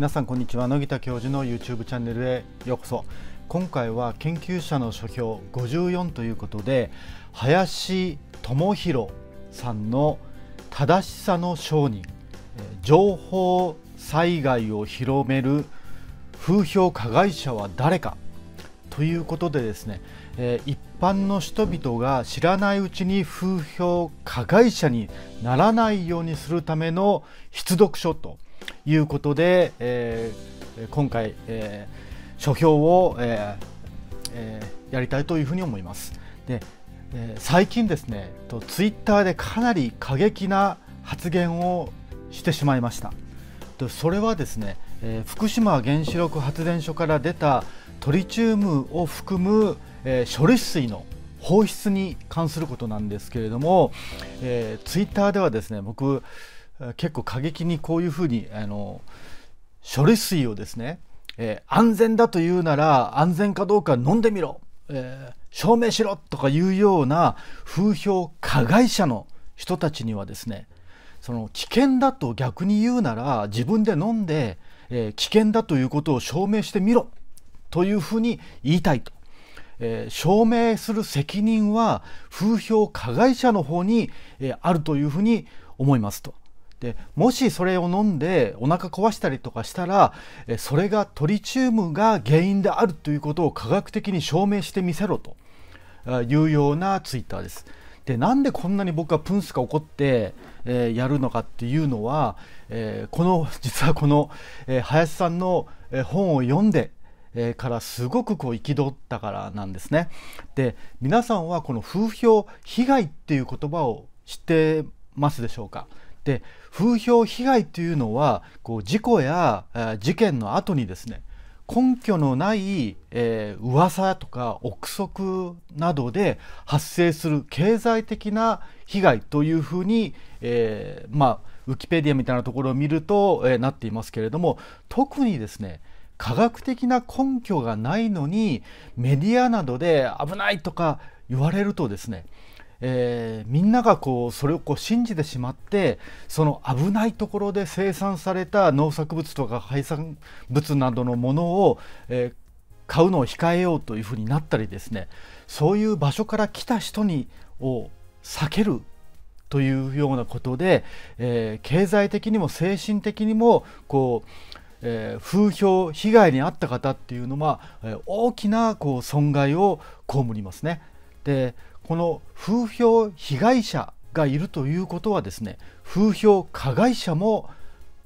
皆さんこんにちは野木田教授の YouTube チャンネルへようこそ今回は研究者の書評54ということで林智弘さんの「正しさの商人情報災害を広める風評加害者は誰か」ということでですね、え一般の人々が知らないうちに風評加害者にならないようにするための必読書と。いうことで、えー、今回、えー、書評を、えーえー、やりたいというふうに思います。で、えー、最近ですねとツイッターでかなり過激な発言をしてしまいました。でそれはですね、えー、福島原子力発電所から出たトリチウムを含む、えー、処理水の放出に関することなんですけれども、えー、ツイッターではですね僕結構過激にこういうふうにあの処理水をですね、えー、安全だというなら安全かどうか飲んでみろ、えー、証明しろとかいうような風評加害者の人たちにはですねその危険だと逆に言うなら自分で飲んで、えー、危険だということを証明してみろというふうに言いたいと、えー、証明する責任は風評加害者の方に、えー、あるというふうに思いますと。でもしそれを飲んでお腹壊したりとかしたらそれがトリチウムが原因であるということを科学的に証明してみせろというようなツイッターです。でなんでこんなに僕はプンスが怒って、えー、やるのかっていうのは、えー、この 実はこの、えー、林さんの本を読んで、えからすごくこう憤ったからなんですね。で皆さんはこの風評被害っていう言葉を知ってますでしょうかで風評被害というのはこう事故や事件の後にですね根拠のない、えー、噂とか憶測などで発生する経済的な被害というふうに、えー、まあ、ウィキペディアみたいなところを見ると、えー、なっていますけれども特にですね科学的な根拠がないのにメディアなどで危ないとか言われるとですねえー、みんながこうそれをこう信じてしまってその危ないところで生産された農作物とか廃産物などのものを、えー、買うのを控えようというふうになったりですねそういう場所から来た人にを避けるというようなことで、えー、経済的にも精神的にもこう、えー、風評被害に遭った方っていうのは、えー、大きなこう損害を被りますね。でこの風評被害者がいるということはですね風評加害者も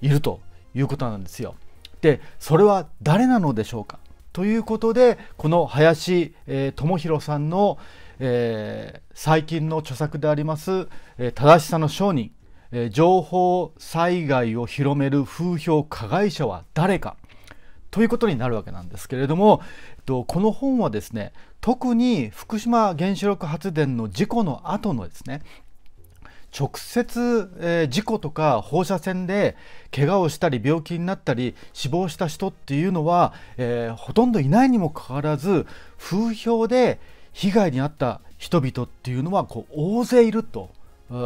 いるということなんですよ。でそれは誰なのでしょうかということでこの林、えー、智弘さんの、えー、最近の著作であります「えー、正しさの商人」えー、情報災害を広める風評加害者は誰か」ということになるわけなんですけれども、えっと、この本はですね特に福島原子力発電の事故の後のですね直接、えー、事故とか放射線で怪我をしたり病気になったり死亡した人っていうのは、えー、ほとんどいないにもかかわらず風評で被害に遭った人々っていうのはこう大勢いると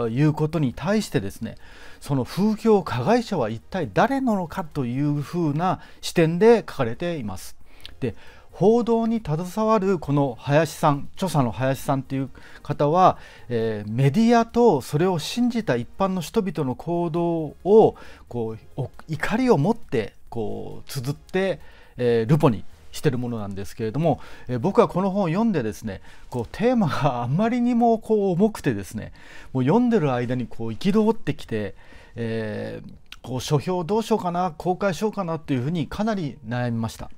いうことに対してですねその風評加害者は一体誰なのかというふうな視点で書かれています。で報道に携わるこの林さん著者の林さんという方は、えー、メディアとそれを信じた一般の人々の行動をこう怒りを持ってこう綴って、えー、ルポにしてるものなんですけれども、えー、僕はこの本を読んでですねこうテーマがあまりにもこう重くてですねもう読んでる間にこう憤ってきて、えー、こう書評どうしようかな公開しようかなというふうにかなり悩みました。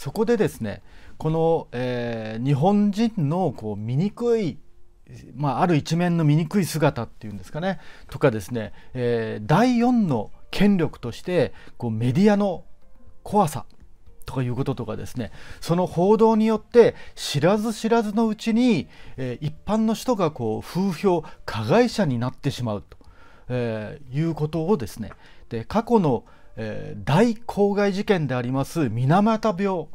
そこでですねこの、えー、日本人のこう醜いまあ、ある一面の醜い姿っていうんですかねとかですね、えー、第4の権力としてこうメディアの怖さとかいうこととかですねその報道によって知らず知らずのうちに、えー、一般の人がこう風評加害者になってしまうと、えー、いうことをですねで過去の、えー、大公害事件であります水俣病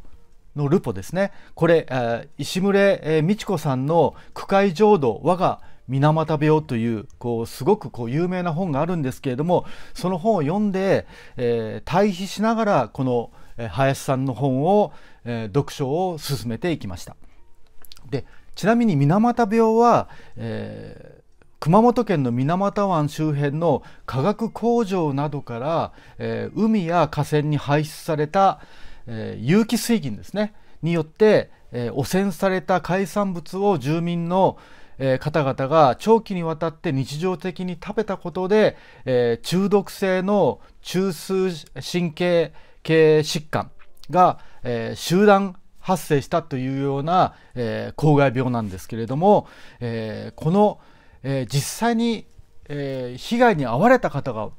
のルポですねこれ、えー、石牟礼、美智子さんの「区会浄土我が水俣病」というこうすごくこう有名な本があるんですけれどもその本を読んで、えー、対比しながらこの林さんの本を、えー、読書を進めていきました。でちなみに水俣病は、えー、熊本県の水俣湾周辺の化学工場などから、えー、海や河川に排出された、えー、有機水銀ですねによって、えー、汚染された海産物を住民の、えー、方々が長期にわたって日常的に食べたことで、えー、中毒性の中枢神経系疾患が、えー、集団発生したというような、えー、公害病なんですけれども、えー、この、えー、実際に、えー、被害に遭われた方が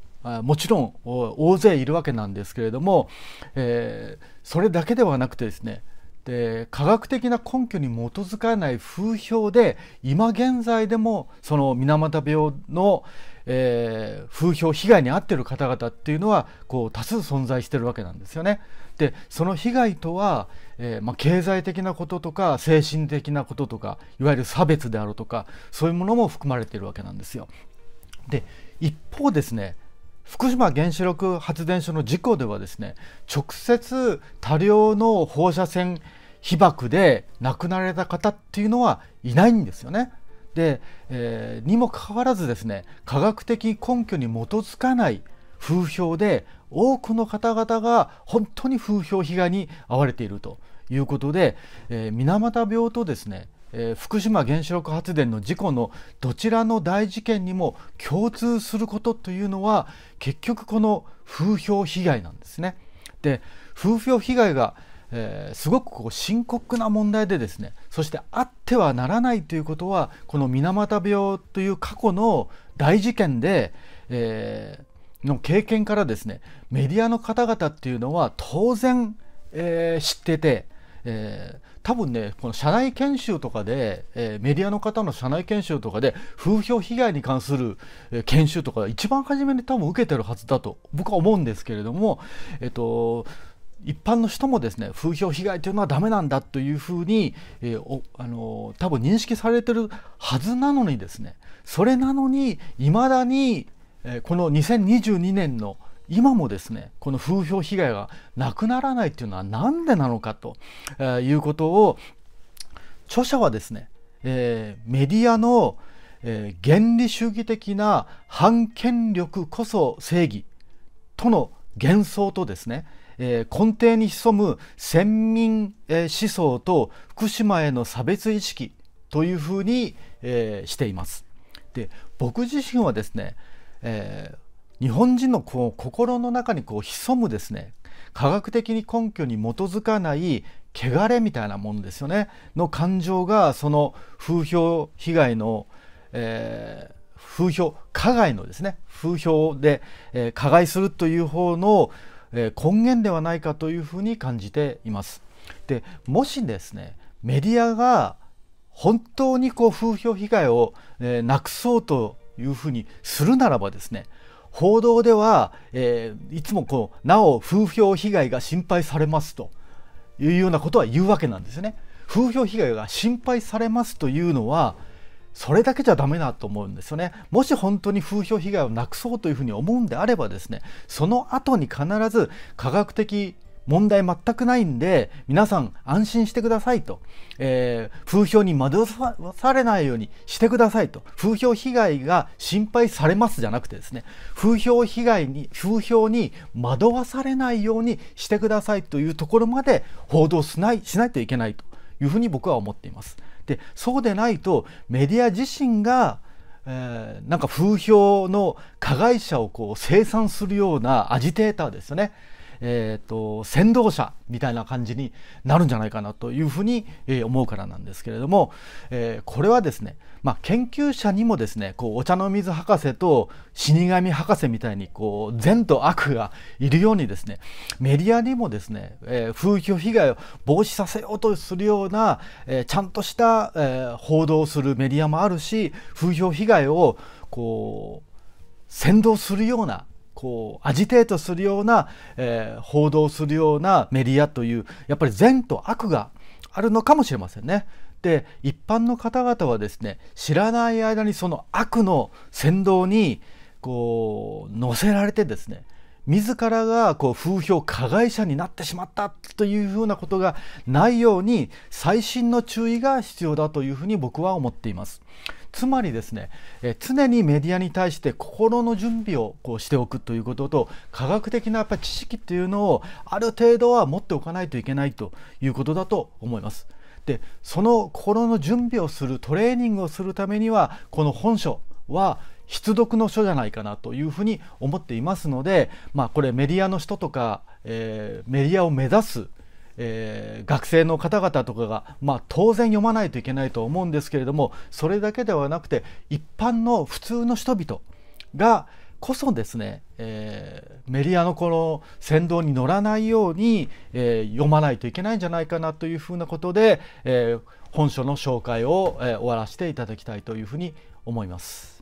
もちろん大勢いるわけなんですけれども、えー、それだけではなくてですねで科学的な根拠に基づかない風評で今現在でもその水俣病の、えー、風評被害に遭っている方々っていうのはこう多数存在してるわけなんですよね。でその被害とは、えー、まあ、経済的なこととか精神的なこととかいわゆる差別であるとかそういうものも含まれているわけなんですよ。で一方ですね福島原子力発電所の事故ではですね直接多量の放射線被曝で亡くなられた方っていうのはいないんですよね。で、えー、にもかかわらずですね科学的根拠に基づかない風評で多くの方々が本当に風評被害に遭われているということで、えー、水俣病とですね、えー、福島原子力発電の事故のどちらの大事件にも共通することというのは結局この風評被害なんですね。で風評被害がえー、すごくこう深刻な問題でですねそしてあってはならないということはこの水俣病という過去の大事件で、えー、の経験からですねメディアの方々っていうのは当然、えー、知ってて、えー、多分ねこの社内研修とかで、えー、メディアの方の社内研修とかで風評被害に関する、え研修とか一番初めに多分受けてるはずだと僕は思うんですけれどもえっ、と一般の人もですね風評被害というのはダメなんだというふうに、えー、あのー、多分認識されてるはずなのにですねそれなのにいまだにえこの2022年の今もですねこの風評被害がなくならないっていうのは何でなのかと、えいうことを著者はですね、えー、メディアの、えー、原理主義的な反権力こそ正義との幻想とですね、えー、根底に潜む先民、え思想と福島への差別意識というふうに、えしています。で僕自身はですねえー、日本人のこう心の中にこう潜むですね科学的に根拠に基づかない汚れみたいなものですよねの感情がその風評被害の、えー、風評加害のですね風評で、えー、加害するという方の、えー、根源ではないかというふうに感じています。でもしですねメディアが本当にこう風評被害を、えー、なくそうというふうにするならばですね報道では、えー、いつもこうなお風評被害が心配されますというようなことは言うわけなんですよね。風評被害が心配されますというのはそれだけじゃダメだと思うんですよねもし本当に風評被害をなくそうというふうに思うんであればですねその後に必ず科学的問題全くないんで皆さん安心してくださいと、えー、風評に惑わされないようにしてくださいと風評被害が心配されますじゃなくてですね風評被害に風評に惑わされないようにしてくださいというところまで報道しないしないといけないというふうに僕は思っています。でそうでないとメディア自身がえー、なんか風評の加害者をこう清算するようなアジテーターですよね。えーと、先導者みたいな感じになるんじゃないかなというふうに、えー、思うからなんですけれども、えー、これはですね、まあ、研究者にもですねこうお茶の水博士と死神博士みたいにこう善と悪がいるようにですねメディアにもですね、えー、風評被害を防止させようとするような、えちゃんとした、え報道をするメディアもあるし風評被害をこう先導するようなこうアジテートするような、えー、報道するようなメディアというやっぱり善と悪があるのかもしれませんね。で一般の方々はですね知らない間にその悪の扇動にこう乗せられてですね自らがこう風評加害者になってしまったというふうなことがないように細心の注意が必要だというふうに僕は思っています。つまりですね、えー、常にメディアに対して心の準備をこうしておくということと科学的なやっぱ知識っていうのをある程度は持っておかないといけないということだと思います。でその心の準備をするトレーニングをするためにはこの本書は必読の書じゃないかなというふうに思っていますので、まあ、これメディアの人とか、えー、メディアを目指すえー、学生の方々とかが、まあ、当然読まないといけないと思うんですけれどもそれだけではなくて一般の普通の人々がこそですね、えー、メディアのこの先導に乗らないように、えー、読まないといけないんじゃないかなというふうなことで、えー、本書の紹介を、えー、終わらせていただきたいというふうに思います。